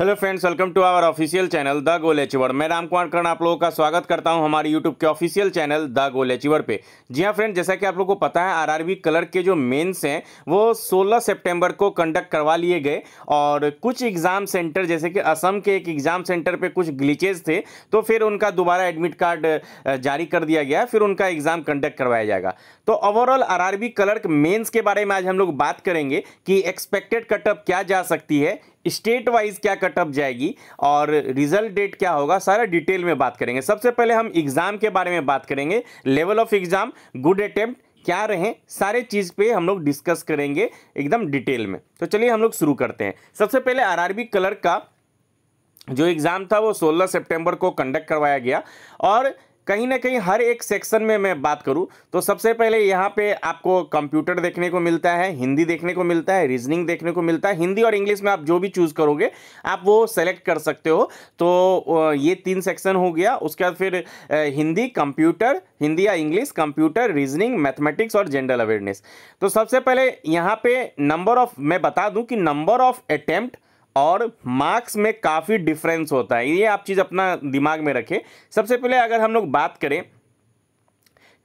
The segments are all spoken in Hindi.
hello friends welcome to our official channel the goal achiever मैं राम कुमार करण आप लोगों का स्वागत करता हूं हमारे यूट्यूब के official channel the goal achiever पे जी हां फ्रेंड जैसा कि आप लोगों को पता है आरआरबी कलर के जो मेंस हैं वो 16 सितंबर को कंडक्ट करवा लिए गए और कुछ एग्ज़ाम सेंटर जैसे कि असम के एक एग्ज़ाम सेंटर पर कुछ ग्लीचेज थे तो फिर उनका दोबारा एडमिट कार्ड जारी कर दिया गया फिर उनका एग्ज़ाम कंडक्ट करवाया जाएगा तो overall R R B colour mains के बारे में आज हम लोग बात करेंगे कि एक्सपेक्टेड कटअप क्या जा सकती है स्टेट वाइज क्या कटअप जाएगी और रिजल्ट डेट क्या होगा सारा डिटेल में बात करेंगे सबसे पहले हम एग्ज़ाम के बारे में बात करेंगे level of exam good attempt क्या रहें सारे चीज़ पे हम लोग डिस्कस करेंगे एकदम डिटेल में तो चलिए हम लोग शुरू करते हैं सबसे पहले आरआरबी क्लर्क का जो एग्ज़ाम था वो 16 सितंबर को कंडक्ट करवाया गया और कहीं ना कहीं हर एक सेक्शन में मैं बात करूं तो सबसे पहले यहाँ पे आपको कंप्यूटर देखने को मिलता है हिंदी देखने को मिलता है रीजनिंग देखने को मिलता है हिंदी और इंग्लिश में आप जो भी चूज़ करोगे आप वो सेलेक्ट कर सकते हो तो ये तीन सेक्शन हो गया उसके बाद फिर हिंदी कंप्यूटर हिंदी या इंग्लिश कंप्यूटर रीजनिंग मैथमेटिक्स और जनरल अवेयरनेस तो सबसे पहले यहाँ पे नंबर ऑफ मैं बता दूँ कि नंबर ऑफ अटैम्प्ट और मार्क्स में काफ़ी डिफरेंस होता है ये आप चीज़ अपना दिमाग में रखें सबसे पहले अगर हम लोग बात करें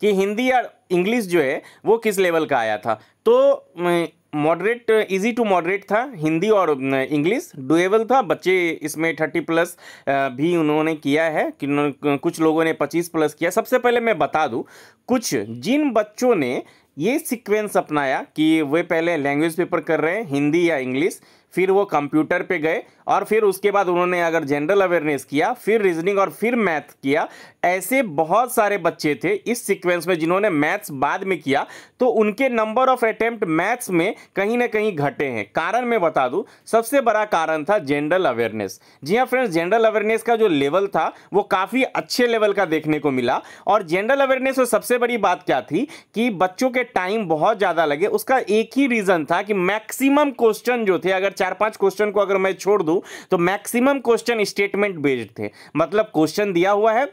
कि हिंदी या इंग्लिश जो है वो किस लेवल का आया था तो मॉडरेट इजी टू मॉडरेट था हिंदी और इंग्लिश डुएबल था बच्चे इसमें थर्टी प्लस भी उन्होंने किया है कि कुछ लोगों ने पच्चीस प्लस किया सबसे पहले मैं बता दूँ कुछ जिन बच्चों ने ये सीक्वेंस अपनाया कि वे पहले लैंग्वेज पेपर कर रहे हैं हिंदी या इंग्लिश फिर वो कंप्यूटर पे गए और फिर उसके बाद उन्होंने अगर जनरल अवेयरनेस किया फिर रीजनिंग और फिर मैथ किया ऐसे बहुत सारे बच्चे थे इस सीक्वेंस में जिन्होंने मैथ्स बाद में किया तो उनके नंबर ऑफ अटेम्प्ट मैथ्स में कहीं ना कहीं घटे हैं कारण मैं बता दूं सबसे बड़ा कारण था जनरल अवेयरनेस जी हाँ फ्रेंड्स जनरल अवेयरनेस का जो लेवल था वो काफ़ी अच्छे लेवल का देखने को मिला और जनरल अवेयरनेस में सबसे बड़ी बात क्या थी कि बच्चों के टाइम बहुत ज़्यादा लगे उसका एक ही रीज़न था कि मैक्सिमम क्वेश्चन जो थे अगर चार पांच क्वेश्चन को अगर मैं छोड़ दूं तो मैक्सिमम क्वेश्चन स्टेटमेंट बेस्ड थे मतलब क्वेश्चन दिया हुआ है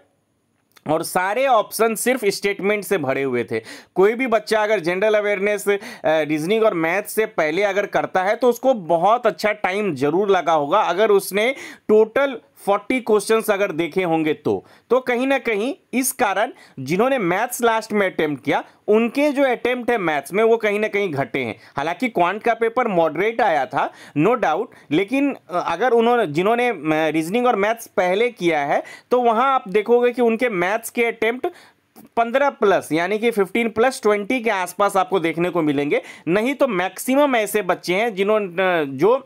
और सारे ऑप्शन सिर्फ स्टेटमेंट से भरे हुए थे कोई भी बच्चा अगर जनरल अवेयरनेस रीजनिंग और मैथ से पहले अगर करता है तो उसको बहुत अच्छा टाइम जरूर लगा होगा अगर उसने टोटल फोर्टी क्वेश्चन अगर देखे होंगे तो तो कहीं ना कहीं इस कारण जिन्होंने मैथ्स लास्ट में अटेम्प्ट किया उनके जो अटेम्प्ट है मैथ्स में वो कहीं ना कहीं घटे हैं हालांकि क्वांट का पेपर मॉडरेट आया था नो no डाउट लेकिन अगर उन्होंने जिन्होंने रीजनिंग और मैथ्स पहले किया है तो वहाँ आप देखोगे कि उनके मैथ्स के अटेम्प्ट पंद्रह प्लस यानी कि फिफ्टीन प्लस ट्वेंटी के आसपास आपको देखने को मिलेंगे नहीं तो मैक्सिमम ऐसे बच्चे हैं जिन्होंने जो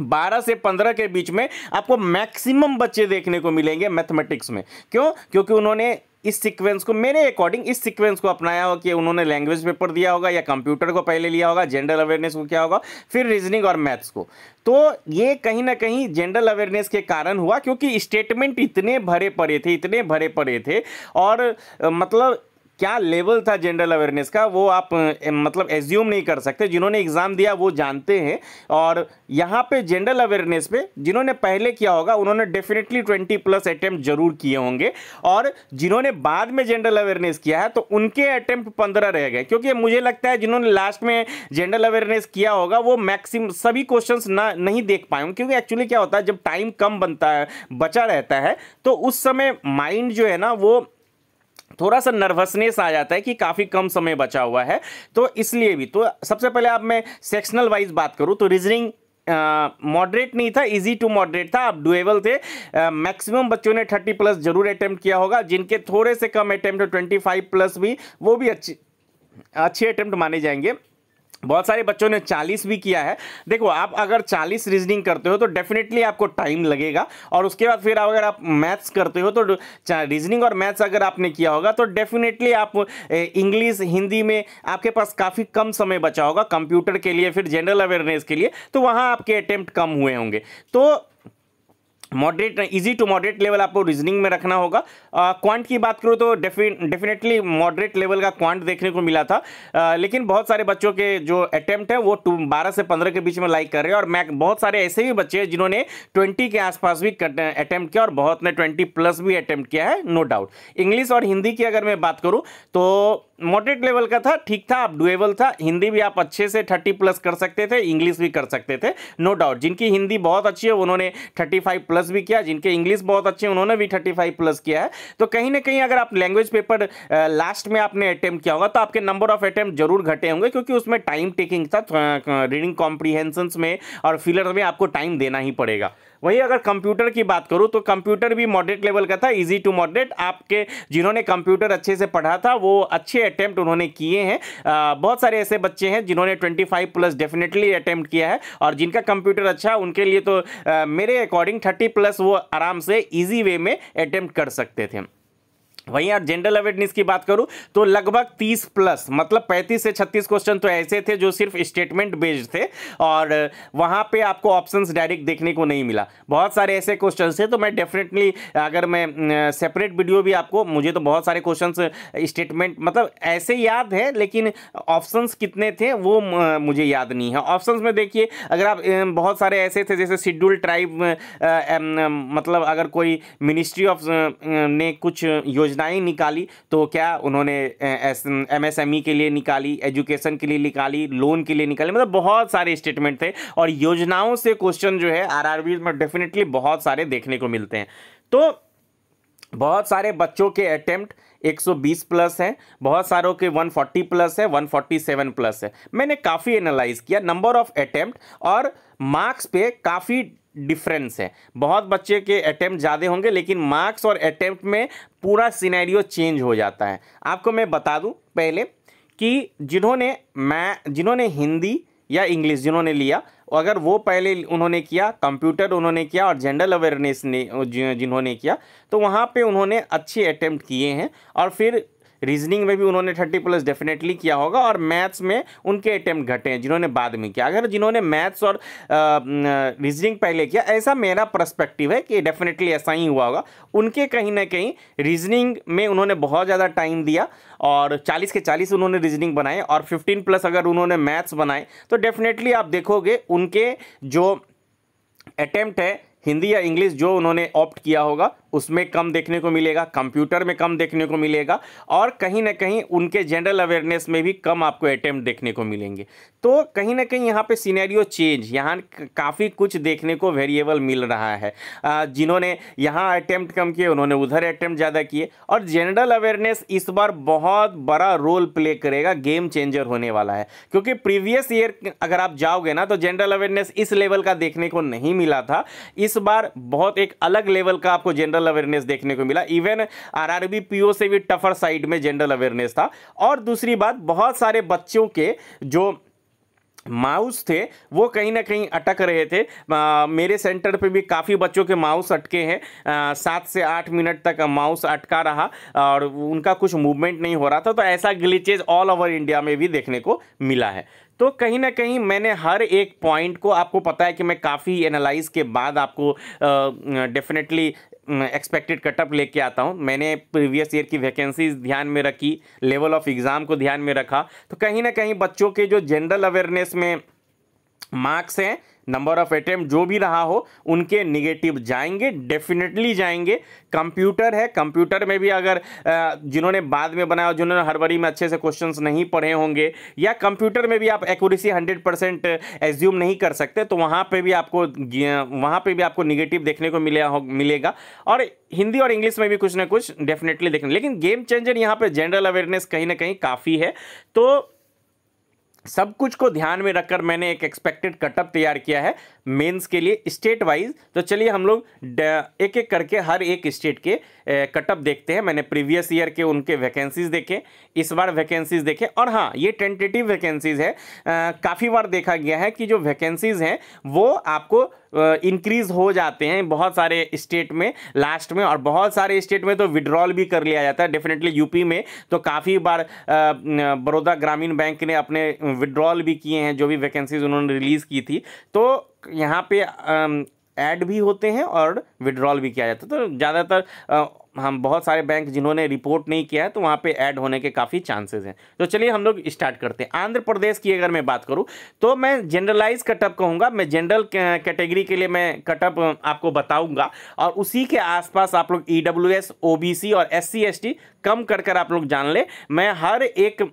12 से 15 के बीच में आपको मैक्सिमम बच्चे देखने को मिलेंगे मैथमेटिक्स में क्यों क्योंकि उन्होंने इस सीक्वेंस को मेरे अकॉर्डिंग इस सीक्वेंस को अपनाया हो कि उन्होंने लैंग्वेज पेपर दिया होगा या कंप्यूटर को पहले लिया होगा जनरल अवेयरनेस को क्या होगा फिर रीजनिंग और मैथ्स को तो ये कहीं ना कहीं जनरल अवेयरनेस के कारण हुआ क्योंकि स्टेटमेंट इतने भरे पड़े थे इतने भरे पड़े थे और मतलब क्या लेवल था जनरल अवेयरनेस का वो आप मतलब एज्यूम नहीं कर सकते जिन्होंने एग्ज़ाम दिया वो जानते हैं और यहाँ पे जनरल अवेयरनेस पे जिन्होंने पहले किया होगा उन्होंने डेफिनेटली ट्वेंटी प्लस अटैम्प्ट जरूर किए होंगे और जिन्होंने बाद में जनरल अवेयरनेस किया है तो उनके अटैम्प्ट पंद्रह रह गए क्योंकि मुझे लगता है जिन्होंने लास्ट में जनरल अवेयरनेस किया होगा वो मैक्सिम सभी क्वेश्चन ना नहीं देख पाए क्योंकि एक्चुअली क्या होता है जब टाइम कम बनता है बचा रहता है तो उस समय माइंड जो है ना वो थोड़ा सा नर्वसनेस आ जाता है कि काफ़ी कम समय बचा हुआ है तो इसलिए भी तो सबसे पहले आप मैं सेक्शनल वाइज बात करूँ तो रीजनिंग मॉडरेट uh, नहीं था इजी टू मॉडरेट था आप डुएबल थे मैक्सिमम uh, बच्चों ने 30 प्लस जरूर अटैम्प्ट किया होगा जिनके थोड़े से कम अटैम्प्ट 25 प्लस भी वो भी अच्छी अच्छे अटैम्प्ट माने जाएंगे बहुत सारे बच्चों ने 40 भी किया है देखो आप अगर 40 रीजनिंग करते हो तो डेफिनेटली आपको टाइम लगेगा और उसके बाद फिर अगर आप मैथ्स करते हो तो रीजनिंग और मैथ्स अगर आपने किया होगा तो डेफिनेटली आप इंग्लिश हिंदी में आपके पास काफ़ी कम समय बचा होगा कंप्यूटर के लिए फिर जनरल अवेयरनेस के लिए तो वहाँ आपके अटैम्प्ट कम हुए होंगे तो moderate easy to moderate level आपको रीजनिंग में रखना होगा क्वांट की बात करूँ तो डेफिनेटली मॉडरेट लेवल का क्वांट देखने को मिला था uh, लेकिन बहुत सारे बच्चों के जो अटैम्प्ट है वो टू बारह से पंद्रह के बीच में लाइक कर रहे हैं और मैं बहुत सारे ऐसे भी बच्चे हैं जिन्होंने ट्वेंटी के आसपास भी अटैम्प्ट किया और बहुत ने ट्वेंटी प्लस भी अटैम्प्ट किया है नो डाउट इंग्लिश और हिंदी की अगर मैं बात करूँ तो मॉडरेट लेवल का था ठीक था आप डुएबल था हिंदी भी आप अच्छे से थर्टी प्लस कर सकते थे इंग्लिश भी कर सकते थे नो no डाउट जिनकी हिंदी बहुत अच्छी है उन्होंने थर्टी फाइव प्लस भी किया जिनके इंग्लिश बहुत अच्छे हैं उन्होंने भी थर्टी फाइव प्लस किया है तो कहीं ना कहीं अगर आप लैंग्वेज पेपर लास्ट में आपने अटैम्प्ट किया होगा तो आपके नंबर ऑफ अटैम्प्ट जरूर घटे होंगे क्योंकि उसमें टाइम टेकिंग था रीडिंग कॉम्प्रीहेंसन्स में और फिलर में आपको टाइम देना ही पड़ेगा वहीं अगर कंप्यूटर की बात करूँ तो कंप्यूटर भी मॉडरेट लेवल का था ईजी टू मॉडरेट आपके जिन्होंने कंप्यूटर अच्छे से पढ़ा था वो अच्छे अटैम्प्ट उन्होंने किए हैं बहुत सारे ऐसे बच्चे हैं जिन्होंने 25 प्लस डेफिनेटली अटैम्प्ट किया है और जिनका कंप्यूटर अच्छा उनके लिए तो आ, मेरे अकॉर्डिंग 30 प्लस वो आराम से ईजी वे में अटैम्प्ट कर सकते थे वहीं यार जनरल अवेयरनेस की बात करूं तो लगभग 30 प्लस मतलब 35 से 36 क्वेश्चन तो ऐसे थे जो सिर्फ स्टेटमेंट बेस्ड थे और वहां पे आपको ऑप्शंस डायरेक्ट देखने को नहीं मिला बहुत सारे ऐसे क्वेश्चन थे तो मैं डेफिनेटली अगर मैं सेपरेट वीडियो भी आपको मुझे तो बहुत सारे क्वेश्चन स्टेटमेंट मतलब ऐसे याद है लेकिन ऑप्शन कितने थे वो मुझे याद नहीं है ऑप्शन में देखिए अगर आप बहुत सारे ऐसे थे जैसे शेड्यूल ट्राइब मतलब अगर कोई मिनिस्ट्री ऑफ ने कुछ योजना योजनाएं निकाली तो क्या उन्होंने एमएसएमई के लिए निकाली एजुकेशन के लिए निकाली लोन के लिए निकाली मतलब बहुत सारे स्टेटमेंट थे और योजनाओं से क्वेश्चन जो है आरआरबी में डेफिनेटली बहुत सारे देखने को मिलते हैं तो बहुत सारे बच्चों के अटैम्प्ट 120 प्लस हैं बहुत सारों के 140 प्लस है 147 प्लस है मैंने काफ़ी एनालाइज किया नंबर ऑफ अटैम्प्ट और मार्क्स पे काफ़ी डिफरेंस है बहुत बच्चे के अटैम्प्ट ज़्यादा होंगे लेकिन मार्क्स और अटैम्प्ट में पूरा सिनेरियो चेंज हो जाता है आपको मैं बता दूं पहले कि जिन्होंने मैं जिन्होंने हिंदी या इंग्लिश जिन्होंने लिया अगर वो पहले उन्होंने किया कंप्यूटर उन्होंने किया और जनरल अवेयरनेस ने जिन्होंने किया तो वहाँ पे उन्होंने अच्छे अटैम्प्ट किए हैं और फिर रीजनिंग में भी उन्होंने थर्टी प्लस डेफिनेटली किया होगा और मैथ्स में उनके अटैम्प्ट घटे हैं जिन्होंने बाद में किया अगर जिन्होंने मैथ्स और रीजनिंग पहले किया ऐसा मेरा परस्पेक्टिव है कि डेफिनेटली ऐसा ही हुआ होगा उनके कहीं ना कहीं रीजनिंग में उन्होंने बहुत ज़्यादा टाइम दिया और चालीस के चालीस उन्होंने रीजनिंग बनाए और फिफ्टीन प्लस अगर उन्होंने मैथ्स बनाए तो डेफिनेटली आप देखोगे उनके जो अटैम्प्ट है हिंदी या इंग्लिश जो उन्होंने ऑप्ट किया होगा उसमें कम देखने को मिलेगा कंप्यूटर में कम देखने को मिलेगा और कहीं ना कहीं उनके जनरल अवेयरनेस में भी कम आपको अटैम्प्ट देखने को मिलेंगे तो कहीं ना कहीं यहाँ पे सीनेरियो चेंज यहाँ काफ़ी कुछ देखने को वेरिएबल मिल रहा है जिन्होंने यहाँ अटैम्प्ट कम किए उन्होंने उधर अटैम्प्ट ज़्यादा किए और जनरल अवेयरनेस इस बार बहुत बड़ा रोल प्ले करेगा गेम चेंजर होने वाला है क्योंकि प्रीवियस ईयर अगर आप जाओगे ना तो जनरल अवेयरनेस इस लेवल का देखने को नहीं मिला था इस इस बार बहुत एक अलग लेवल का आपको जनरल अवेयरनेस देखने को मिला इवन आरआरबी पीओ से भी टफर साइड में जनरल अवेयरनेस था और दूसरी बात बहुत सारे बच्चों के जो माउस थे वो कहीं ना कहीं अटक रहे थे आ, मेरे सेंटर पे भी काफ़ी बच्चों के माउस अटके हैं सात से आठ मिनट तक माउस अटका रहा और उनका कुछ मूवमेंट नहीं हो रहा था तो ऐसा ग्लिचेज ऑल ओवर इंडिया में भी देखने को मिला है तो कहीं ना कहीं मैंने हर एक पॉइंट को आपको पता है कि मैं काफ़ी एनालाइज के बाद आपको डेफिनेटली एक्सपेक्टेड कटअप लेके आता हूँ मैंने प्रीवियस ईयर की वैकेंसीज ध्यान में रखी लेवल ऑफ एग्ज़ाम को ध्यान में रखा तो कहीं ना कहीं बच्चों के जो जनरल अवेयरनेस में मार्क्स हैं नंबर ऑफ अटैम्प्ट जो भी रहा हो उनके निगेटिव जाएंगे डेफिनेटली जाएंगे कंप्यूटर है कंप्यूटर में भी अगर जिन्होंने बाद में बनाया जिन्होंने हरवरी में अच्छे से क्वेश्चन नहीं पढ़े होंगे या कंप्यूटर में भी आप एक्यूरेसी हंड्रेड परसेंट एज्यूम नहीं कर सकते तो वहाँ पर भी आपको वहाँ पर भी आपको निगेटिव देखने को मिले मिलेगा और हिंदी और इंग्लिश में भी कुछ ना कुछ डेफिनेटली देखने लेकिन गेम चेंजर यहाँ पर जनरल अवेयरनेस कहीं ना कहीं काफ़ी है तो सब कुछ को ध्यान में रखकर मैंने एक एक्सपेक्टेड कटअप तैयार किया है मेंस के लिए स्टेट वाइज तो चलिए हम लोग एक एक करके हर एक स्टेट के कटअप देखते हैं मैंने प्रीवियस ईयर के उनके वैकेंसीज देखे इस बार वैकेंसीज देखे और हाँ ये टेंटेटिव वैकेंसीज है काफ़ी बार देखा गया है कि जो वैकेंसीज हैं वो आपको इंक्रीज़ हो जाते हैं बहुत सारे स्टेट में लास्ट में और बहुत सारे स्टेट में तो विड्रॉल भी कर लिया जाता है डेफिनेटली यूपी में तो काफ़ी बार बड़ौदा ग्रामीण बैंक ने अपने विड्रॉल भी किए हैं जो भी वैकेंसीज उन्होंने रिलीज़ की थी तो यहाँ पे ऐड भी होते हैं और विड्रॉल भी किया जाता है तो ज़्यादातर हम बहुत सारे बैंक जिन्होंने रिपोर्ट नहीं किया है तो वहाँ पे ऐड होने के काफ़ी चांसेस हैं तो चलिए हम लोग स्टार्ट करते हैं आंध्र प्रदेश की अगर मैं बात करूँ तो मैं जनरलाइज कटअप कहूँगा मैं जनरल कैटेगरी के लिए मैं कटअप आपको बताऊँगा और उसी के आसपास आप लोग E W S O B C और एस सी एस टी कम कर कर आप लोग जान ले मैं हर एक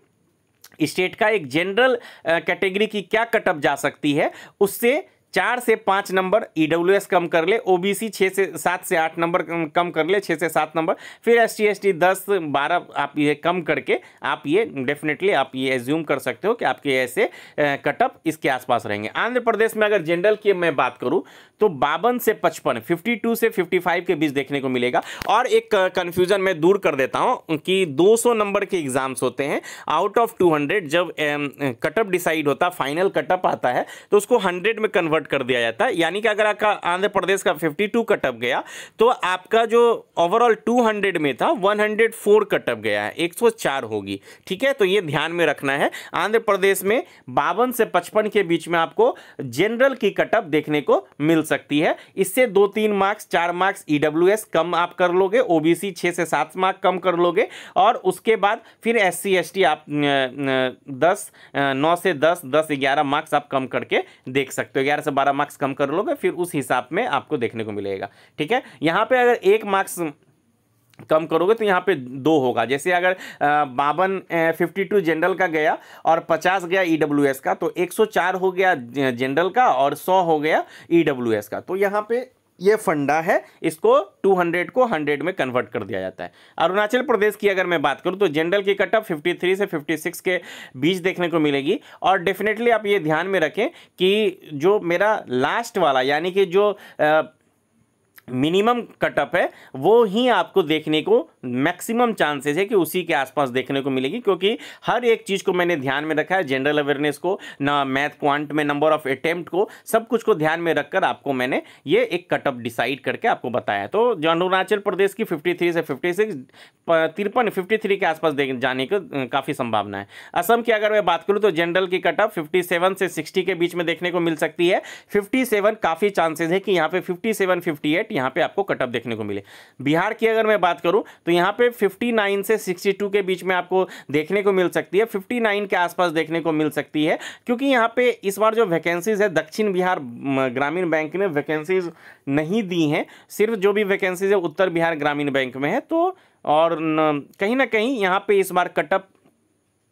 स्टेट का एक जनरल कैटेगरी की क्या कटअप जा सकती है उससे चार से पाँच नंबर ई e एस कम कर ले ओबीसी छः से सात से आठ नंबर कम कर ले छः से सात नंबर फिर एस टी एस टी दस बारह आप ये कम करके आप ये डेफिनेटली आप ये एज्यूम कर सकते हो कि आपके ऐसे कटअप इसके आसपास रहेंगे आंध्र प्रदेश में अगर जनरल की मैं बात करूँ तो बावन से पचपन फिफ्टी टू से फिफ्टी फाइव के बीच देखने को मिलेगा और एक कन्फ्यूजन मैं दूर कर देता हूँ कि दो सौ नंबर के एग्जाम्स होते हैं आउट ऑफ टू हंड्रेड जब कटअप डिसाइड होता है फाइनल कटअप आता है तो उसको हंड्रेड में कन्वर्ट कर दिया जाता है यानी कि अगर आपका आंध्र प्रदेश का फिफ्टी टू कटअप गया तो आपका जो ओवरऑल टू हंड्रेड में था वन हंड्रेड फोर कटअप गया है एक सौ चार होगी ठीक है तो ये ध्यान में रखना है आंध्र प्रदेश में बावन से पचपन के बीच में आपको जनरल की कटअप देखने को मिल सकती है इससे दो तीन मार्क्स चार मार्क्स ईडब्ल्यू e कम आप कर लोगे ओबीसी छः से सात मार्क कम कर लोगे और उसके बाद फिर एस सी एस टी आप दस नौ से दस दस ग्यारह मार्क्स आप कम करके देख सकते हो ग्यारह से बारह मार्क्स कम कर लोगे फिर उस हिसाब में आपको देखने को मिलेगा ठीक है यहाँ पर अगर एक मार्क्स कम करोगे तो यहाँ पे दो होगा जैसे अगर बावन फिफ्टी टू जनरल का गया और पचास गया ई e का तो एक सौ चार हो गया जनरल का और सौ हो गया ई e का तो यहाँ पे ये फंडा है इसको 200 को 100 में कन्वर्ट कर दिया जाता है अरुणाचल प्रदेश की अगर मैं बात करूं तो जनरल की कटअप 53 से 56 के बीच देखने को मिलेगी और डेफिनेटली आप ये ध्यान में रखें कि जो मेरा लास्ट वाला यानी कि जो आ, मिनिमम कटअप है वो ही आपको देखने को मैक्सिमम चांसेस है कि उसी के आसपास देखने को मिलेगी क्योंकि हर एक चीज़ को मैंने ध्यान में रखा है जनरल अवेयरनेस को ना मैथ क्वांट में नंबर ऑफ अटेम्प्ट को सब कुछ को ध्यान में रखकर आपको मैंने ये एक कटअप डिसाइड करके आपको बताया तो जो अरुणाचल प्रदेश की फिफ्टी से फिफ्टी सिक्स तिरपन फिफ्टी के आसपास जाने की काफ़ी संभावना है असम की अगर मैं बात करूँ तो जनरल की कटअप फिफ्टी से सिक्सटी के बीच में देखने को मिल सकती है फिफ्टी काफ़ी चांसेज है कि यहाँ पे फिफ्टी सेवन डायरेक्ट यहाँ पे आपको कटअप देखने को मिले बिहार की अगर मैं बात करूँ तो यहाँ पे 59 से 62 के बीच में आपको देखने को मिल सकती है 59 के आसपास देखने को मिल सकती है क्योंकि यहाँ पे इस बार जो वैकेंसीज़ है दक्षिण बिहार ग्रामीण बैंक ने वैकेंसीज नहीं दी हैं सिर्फ जो भी वैकेंसीज है उत्तर बिहार ग्रामीण बैंक में है तो और न, कहीं ना कहीं यहाँ पर इस बार कटअप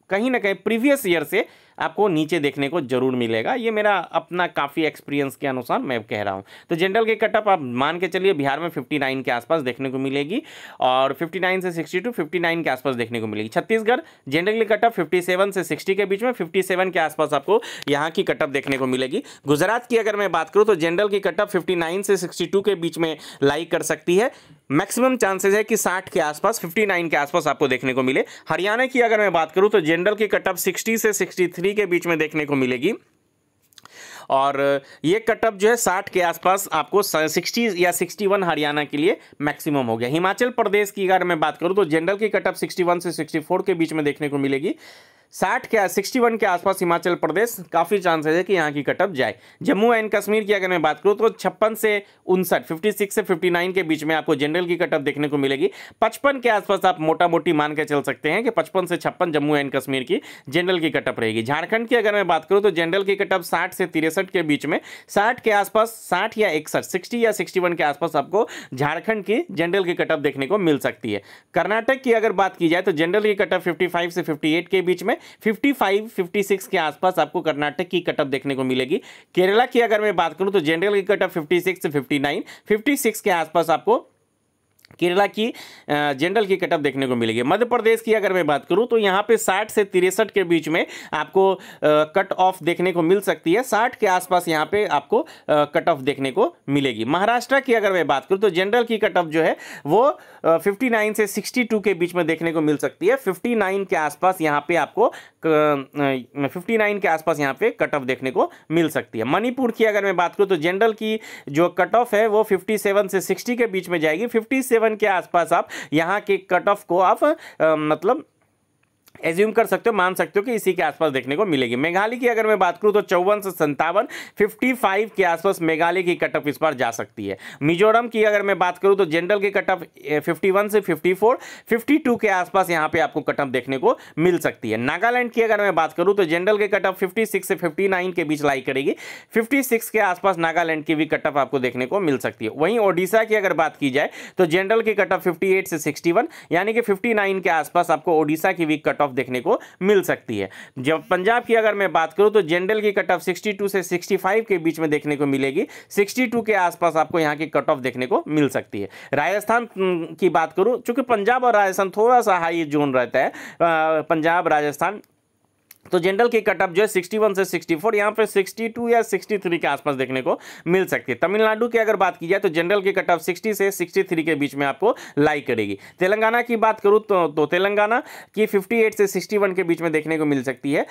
कहीं ना कहीं प्रीवियस ईयर से आपको नीचे देखने को जरूर मिलेगा ये मेरा अपना काफ़ी एक्सपीरियंस के अनुसार मैं कह रहा हूँ तो जनरल के कटअप आप मान के चलिए बिहार में 59 के आसपास देखने को मिलेगी और 59 से 62 टू के आसपास देखने को मिलेगी छत्तीसगढ़ जनरल के कटअप 57 से 60 के बीच में 57 के आसपास आपको यहाँ की कटअप देखने को मिलेगी गुजरात की अगर मैं बात करूँ तो जनरल की कटअप फिफ्टी से सिक्सटी के बीच में लाइक कर सकती है मैक्सिमम चांसेस है कि 60 के आसपास 59 के आसपास आपको देखने को मिले हरियाणा की अगर मैं बात करूं तो जनरल की कटअप 60 से 63 के बीच में देखने को मिलेगी और ये कटअप जो है साठ के आसपास आपको सिक्सटी या सिक्सटी वन हरियाणा के लिए मैक्सिमम हो गया हिमाचल प्रदेश की अगर मैं बात करूँ तो जनरल की कटअप सिक्सटी वन से सिक्सटी फोर के बीच में देखने को मिलेगी साठ के सिक्सटी वन के आसपास हिमाचल प्रदेश काफ़ी चांसेस है कि यहाँ की कटअप जाए जम्मू एंड कश्मीर की अगर मैं बात करूँ तो छप्पन से उनसठ फिफ्टी सिक्स से फिफ्टी नाइन के बीच में आपको जनरल की कटअप देखने को मिलेगी पचपन के आसपास आप मोटा मोटी मान के चल सकते हैं कि पचपन से छप्पन जम्मू एंड कश्मीर की जनरल की कटअप रहेगी झारखंड की अगर मैं बात करूँ तो जनरल की कटअप साठ से तिरसठ इकसठ के बीच में साठ के आसपास साठ या इकसठ सिक्सटी या सिक्सटी के आसपास आपको झारखंड की जनरल की कटअप देखने को मिल सकती है कर्नाटक की अगर बात की जाए तो जनरल की कटअप फिफ्टी फाइव से फिफ्टी एट के बीच में फिफ्टी फाइव फिफ्टी सिक्स के आसपास आपको कर्नाटक की कटअप देखने को मिलेगी केरला की अगर मैं बात करूँ तो जनरल की कटअप फिफ्टी सिक्स से फिफ्टी नाइन फिफ्टी सिक्स के आसपास आपको केरला की जनरल की कटअप देखने को मिलेगी मध्य प्रदेश की अगर मैं बात करूं तो यहाँ पे 60 से तिरसठ के बीच में आपको कट ऑफ देखने को मिल सकती है 60 के आसपास यहाँ पे आपको कट ऑफ देखने को मिलेगी महाराष्ट्र की अगर मैं बात करूं तो जनरल की कट ऑफ जो है वो 59 से 62 के बीच में देखने को मिल सकती है फिफ्टी के आसपास यहाँ पे आपको फिफ्टी के आसपास यहाँ पे कट ऑफ देखने को मिल सकती है मणिपुर की अगर मैं बात करूँ तो जनरल की जो कट ऑफ है वो फिफ्टी से सिक्सटी के बीच में जाएगी फिफ्टी सेवन के आसपास आप यहाँ के कट ऑफ को आप आ, मतलब एज्यूम कर सकते हो मान सकते हो कि इसी के आसपास देखने को मिलेगी मेघालय की अगर मैं बात करूँ तो चौवन से संतावन फिफ्टी फाइव के आसपास मेघालय की कट ऑफ इस बार जा सकती है मिजोरम की अगर मैं बात करूँ तो जनरल की कट ऑफ फिफ्टी वन से फिफ्टी फोर फिफ्टी टू के आसपास यहाँ पे आपको कट ऑफ देखने को मिल सकती है नागालैंड की अगर मैं बात करूँ तो जनरल के कट ऑफ फिफ्टी सिक्स से फिफ्टी नाइन के बीच लाई करेगी फिफ्टी सिक्स के आसपास नागालैंड की भी कट ऑफ आपको देखने को मिल सकती है वहीं ओडिशा की अगर बात की जाए तो जनरल की कट ऑफ फिफ्टी एट से सिक्सटी वन यानी कि फिफ्टी नाइन के आसपास आपको ओडिशा की भी कट ऑफ ऑफ देखने को मिल सकती है जब पंजाब की अगर मैं बात करूं तो जनरल की कट ऑफ सिक्सटी से सिक्सटी के बीच में देखने को मिलेगी सिक्सटी के आसपास आपको यहां की कट ऑफ देखने को मिल सकती है राजस्थान हम्म, की बात करूं चूंकि पंजाब और राजस्थान थोड़ा सा हाई जोन रहता है पंजाब राजस्थान तो जनरल की कट ऑफ जो है 61 से 64 फोर यहाँ पर सिक्सटी या 63 के आसपास देखने को मिल सकती है तमिलनाडु की अगर बात की जाए तो जनरल की कट ऑफ 60 से 63 के बीच में आपको लाई करेगी तेलंगाना की बात करूँ तो, तो तेलंगाना की 58 से 61 के बीच में देखने को मिल सकती है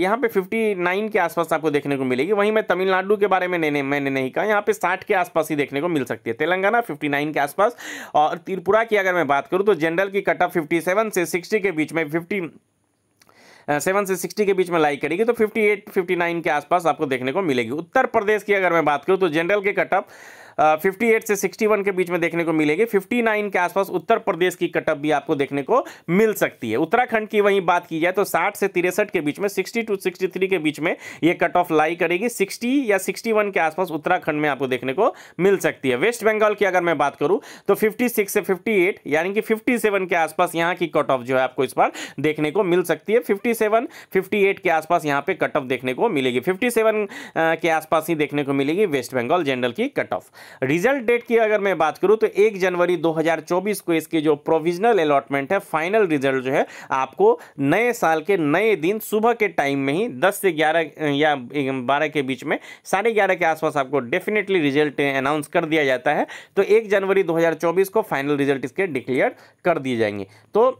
यहाँ पे 59 के आसपास आपको देखने को मिलेगी वहीं मैं तमिलनाडु के बारे में नहीं, मैंने नहीं कहा यहाँ पे साठ के आसपास ही देखने को मिल सकती है तेलंगाना फिफ्टी के आसपास और त्रिपुरा की अगर मैं बात करूँ तो जनरल की कट ऑफ फिफ्टी से सिक्सटी के बीच में फिफ्टी सेवन से सिक्सटी के बीच में लाई करेगी तो फिफ्टी एट फिफ्टी नाइन के आसपास आपको देखने को मिलेगी उत्तर प्रदेश की अगर मैं बात करूँ तो जनरल के कटअप फिफ्टी एट से सिक्सटी वन के बीच में देखने को मिलेगी फिफ्टी नाइन के आसपास उत्तर प्रदेश की कटअप भी आपको देखने को मिल सकती है उत्तराखंड की वहीं बात की जाए तो साठ से तिरसठ के बीच में सिक्सटी टू सिक्सटी थ्री के बीच में ये कट ऑफ लाई करेगी सिक्सटी या सिक्सटी वन के आसपास उत्तराखंड में आपको देखने को मिल सकती है वेस्ट बंगाल की अगर मैं बात करूँ तो फिफ्टी सिक्स से फिफ्टी एट यानी कि फिफ्टी सेवन के आसपास यहाँ की कट ऑफ जो है आपको इस बार देखने को मिल सकती है फिफ्टी सेवन फिफ्टी एट के आसपास यहाँ पे कट ऑफ देखने को मिलेगी फिफ्टी सेवन के आसपास ही देखने को मिलेगी वेस्ट बंगाल जनरल की कट ऑफ रिजल्ट डेट की अगर मैं बात करूं तो एक जनवरी 2024 को इसके जो प्रोविजनल अलॉटमेंट है फाइनल रिजल्ट जो है आपको नए साल के नए दिन सुबह के टाइम में ही दस से ग्यारह या बारह के बीच में साढ़े ग्यारह के आसपास आपको डेफिनेटली रिजल्ट अनाउंस कर दिया जाता है तो एक जनवरी 2024 को फाइनल रिजल्ट इसके डिक्लेयर कर दिए जाएंगे तो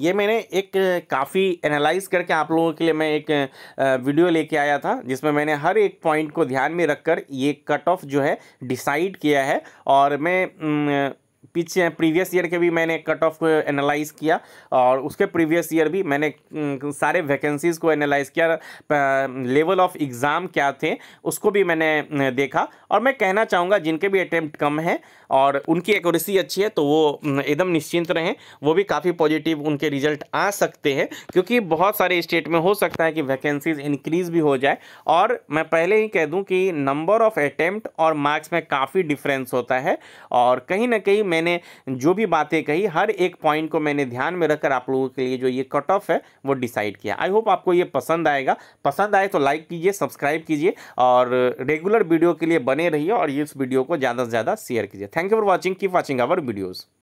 ये मैंने एक काफ़ी एनालाइज करके आप लोगों के लिए मैं एक वीडियो लेके आया था जिसमें मैंने हर एक पॉइंट को ध्यान में रखकर ये कट ऑफ जो है डिसाइड किया है और मैं पीछे प्रीवियस ईयर के भी मैंने कट ऑफ एनालाइज किया और उसके प्रीवियस ईयर भी मैंने सारे वैकेंसीज़ को एनालाइज किया लेवल ऑफ एग्ज़ाम क्या थे उसको भी मैंने देखा और मैं कहना चाहूँगा जिनके भी अटैम्प्ट कम हैं और उनकी एकोरेसी अच्छी है तो वो एकदम निश्चिंत रहें वो भी काफ़ी पॉजिटिव उनके रिजल्ट आ सकते हैं क्योंकि बहुत सारे स्टेट में हो सकता है कि वैकेंसीज इंक्रीज़ भी हो जाए और मैं पहले ही कह दूँ कि नंबर ऑफ़ अटैम्प्ट और मार्क्स में काफ़ी डिफरेंस होता है और कहीं ना कहीं मैंने मैंने जो भी बातें कही हर एक पॉइंट को मैंने ध्यान में रखकर आप लोगों के लिए जो ये कट ऑफ है वो डिसाइड किया आई होप आपको ये पसंद आएगा पसंद आए तो लाइक कीजिए सब्सक्राइब कीजिए और रेगुलर वीडियो के लिए बने रहिए और इस वीडियो को ज़्यादा से ज़्यादा शेयर कीजिए thank you for watching keep watching our videos